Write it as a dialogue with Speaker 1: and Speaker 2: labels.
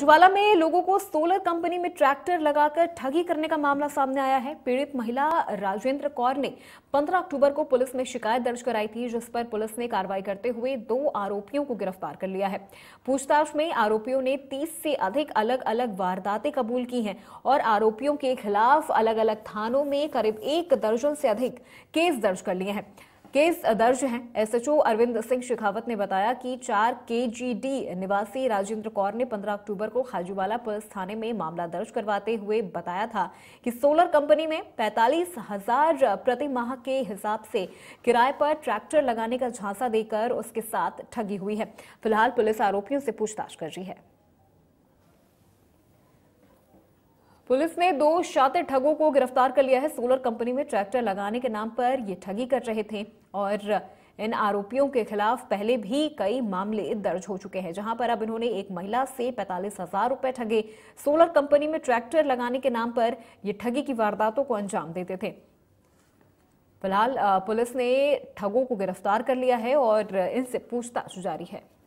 Speaker 1: ज्वाला में लोगों को सोलर कंपनी में ट्रैक्टर लगाकर ठगी करने का मामला सामने आया है पीड़ित महिला राजेंद्र कौर ने 15 अक्टूबर को पुलिस में शिकायत दर्ज कराई थी जिस पर पुलिस ने कार्रवाई करते हुए दो आरोपियों को गिरफ्तार कर लिया है पूछताछ में आरोपियों ने 30 से अधिक अलग अलग वारदातें कबूल की हैं और आरोपियों के खिलाफ अलग अलग थानों में करीब एक दर्जन से अधिक केस दर्ज कर लिए हैं केस दर्ज हैं एसएचओ अरविंद सिंह शेखावत ने बताया कि चार केजीडी निवासी राजेंद्र कौर ने 15 अक्टूबर को खाजूवाला पुलिस थाने में मामला दर्ज करवाते हुए बताया था कि सोलर कंपनी में पैंतालीस हजार प्रति माह के हिसाब से किराए पर ट्रैक्टर लगाने का झांसा देकर उसके साथ ठगी हुई है फिलहाल पुलिस आरोपियों से पूछताछ कर रही है पुलिस ने दो शातिर ठगों को गिरफ्तार कर लिया है सोलर कंपनी में ट्रैक्टर लगाने के नाम पर ये ठगी कर रहे थे और इन आरोपियों के खिलाफ पहले भी कई मामले दर्ज हो चुके हैं जहां पर अब इन्होंने एक महिला से पैंतालीस हजार रुपए ठगे सोलर कंपनी में ट्रैक्टर लगाने के नाम पर ये ठगी की वारदातों को अंजाम देते थे फिलहाल पुलिस ने ठगों को गिरफ्तार कर लिया है और इनसे पूछताछ जारी है